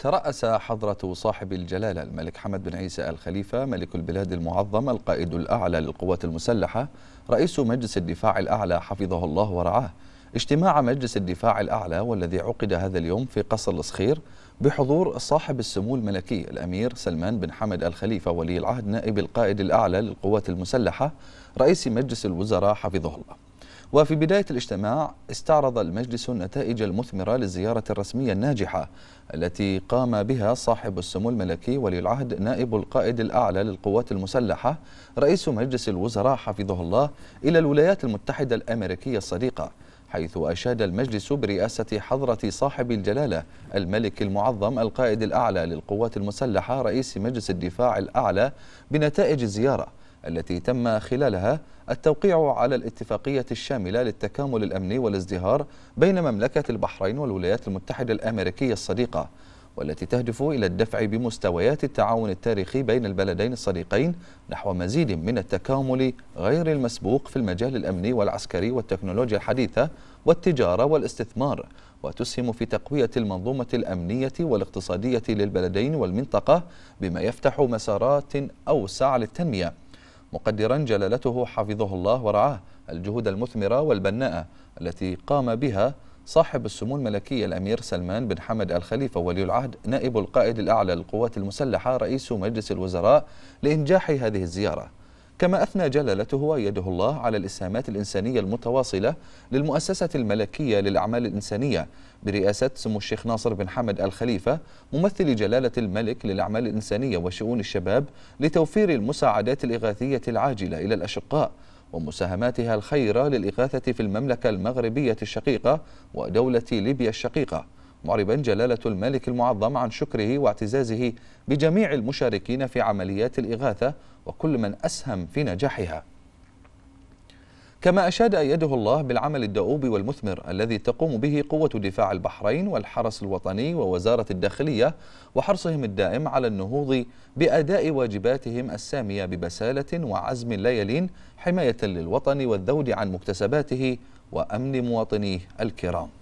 ترأس حضرة صاحب الجلالة الملك حمد بن عيسى الخليفة ملك البلاد المعظم القائد الأعلى للقوات المسلحة رئيس مجلس الدفاع الأعلى حفظه الله ورعاه اجتماع مجلس الدفاع الأعلى والذي عقد هذا اليوم في قصر الصخير بحضور صاحب السمو الملكي الأمير سلمان بن حمد الخليفة ولي العهد نائب القائد الأعلى للقوات المسلحة رئيس مجلس الوزراء حفظه الله وفي بداية الاجتماع استعرض المجلس النتائج المثمرة للزيارة الرسمية الناجحة التي قام بها صاحب السمو الملكي ولي العهد نائب القائد الأعلى للقوات المسلحة رئيس مجلس الوزراء حفظه الله إلى الولايات المتحدة الأمريكية الصديقة حيث أشاد المجلس برئاسة حضرة صاحب الجلالة الملك المعظم القائد الأعلى للقوات المسلحة رئيس مجلس الدفاع الأعلى بنتائج الزيارة التي تم خلالها التوقيع على الاتفاقية الشاملة للتكامل الأمني والازدهار بين مملكة البحرين والولايات المتحدة الأمريكية الصديقة والتي تهدف إلى الدفع بمستويات التعاون التاريخي بين البلدين الصديقين نحو مزيد من التكامل غير المسبوق في المجال الأمني والعسكري والتكنولوجيا الحديثة والتجارة والاستثمار وتسهم في تقوية المنظومة الأمنية والاقتصادية للبلدين والمنطقة بما يفتح مسارات أوسع للتنمية مقدرا جلالته حفظه الله ورعاه الجهود المثمرة والبناءة التي قام بها صاحب السمو الملكي الأمير سلمان بن حمد الخليفة ولي العهد نائب القائد الأعلى للقوات المسلحة رئيس مجلس الوزراء لإنجاح هذه الزيارة كما أثنى جلالته ويده الله على الإسهامات الإنسانية المتواصلة للمؤسسة الملكية للأعمال الإنسانية برئاسة سمو الشيخ ناصر بن حمد الخليفة ممثل جلالة الملك للأعمال الإنسانية وشؤون الشباب لتوفير المساعدات الإغاثية العاجلة إلى الأشقاء ومساهماتها الخيرة للإغاثة في المملكة المغربية الشقيقة ودولة ليبيا الشقيقة معربا جلالة الملك المعظم عن شكره واعتزازه بجميع المشاركين في عمليات الإغاثة وكل من أسهم في نجاحها كما أشاد أيده الله بالعمل الدؤوب والمثمر الذي تقوم به قوة دفاع البحرين والحرس الوطني ووزارة الداخلية وحرصهم الدائم على النهوض بأداء واجباتهم السامية ببسالة وعزم لا يلين حماية للوطن والذود عن مكتسباته وأمن مواطنيه الكرام